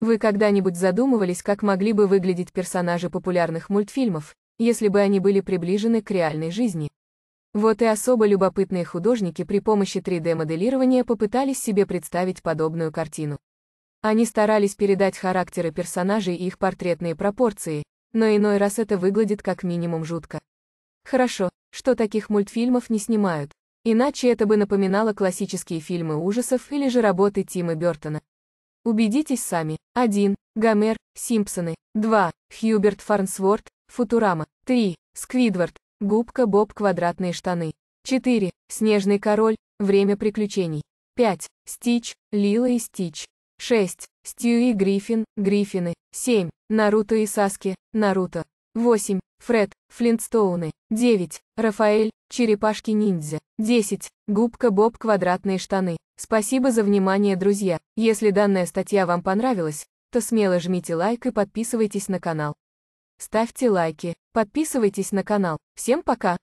Вы когда-нибудь задумывались, как могли бы выглядеть персонажи популярных мультфильмов, если бы они были приближены к реальной жизни? Вот и особо любопытные художники при помощи 3D-моделирования попытались себе представить подобную картину. Они старались передать характеры персонажей и их портретные пропорции, но иной раз это выглядит как минимум жутко. Хорошо, что таких мультфильмов не снимают, иначе это бы напоминало классические фильмы ужасов или же работы Тима Бертона. Убедитесь сами. 1. Гомер, Симпсоны. 2. Хьюберт Фарнсворт, Футурама. 3. Сквидвард, Губка Боб Квадратные штаны. 4. Снежный король, Время приключений. 5. Стич, Лила и Стич. 6. Стью и Гриффин, Гриффины. 7. Наруто и Саски, Наруто. 8. Фред, Флинтстоуны. 9. Рафаэль, Черепашки-ниндзя. 10. Губка Боб квадратные штаны. Спасибо за внимание, друзья. Если данная статья вам понравилась, то смело жмите лайк и подписывайтесь на канал. Ставьте лайки, подписывайтесь на канал. Всем пока!